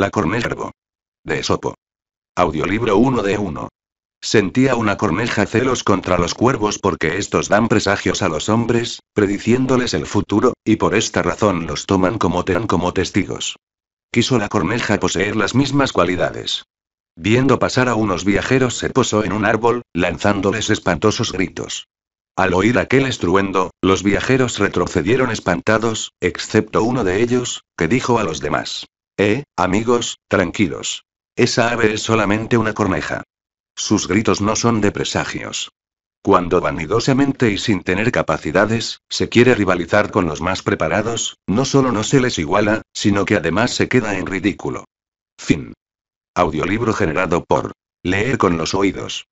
La corneja De Esopo. Audiolibro 1 de 1. Sentía una corneja celos contra los cuervos porque estos dan presagios a los hombres, prediciéndoles el futuro, y por esta razón los toman como como testigos. Quiso la corneja poseer las mismas cualidades. Viendo pasar a unos viajeros se posó en un árbol, lanzándoles espantosos gritos. Al oír aquel estruendo, los viajeros retrocedieron espantados, excepto uno de ellos, que dijo a los demás, eh, amigos, tranquilos. Esa ave es solamente una corneja. Sus gritos no son de presagios. Cuando vanidosamente y sin tener capacidades, se quiere rivalizar con los más preparados, no solo no se les iguala, sino que además se queda en ridículo. Fin. Audiolibro generado por Leer con los oídos.